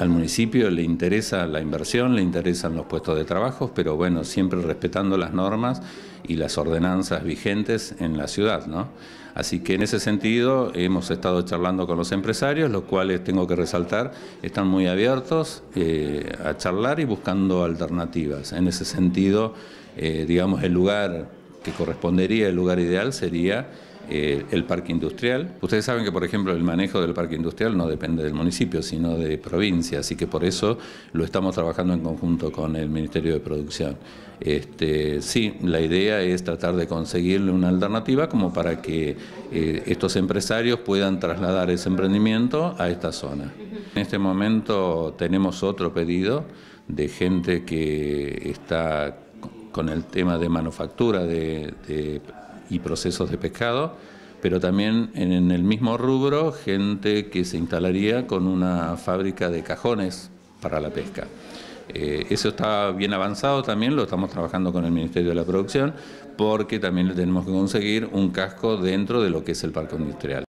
Al municipio le interesa la inversión, le interesan los puestos de trabajo, pero bueno, siempre respetando las normas y las ordenanzas vigentes en la ciudad, ¿no? Así que en ese sentido hemos estado charlando con los empresarios, los cuales tengo que resaltar, están muy abiertos eh, a charlar y buscando alternativas. En ese sentido, eh, digamos, el lugar que correspondería, el lugar ideal sería eh, el parque industrial. Ustedes saben que, por ejemplo, el manejo del parque industrial no depende del municipio, sino de provincia, así que por eso lo estamos trabajando en conjunto con el Ministerio de Producción. Este, sí, la idea es tratar de conseguirle una alternativa como para que eh, estos empresarios puedan trasladar ese emprendimiento a esta zona. En este momento tenemos otro pedido de gente que está con el tema de manufactura de y procesos de pescado, pero también en el mismo rubro gente que se instalaría con una fábrica de cajones para la pesca. Eh, eso está bien avanzado también, lo estamos trabajando con el Ministerio de la Producción, porque también le tenemos que conseguir un casco dentro de lo que es el parque industrial.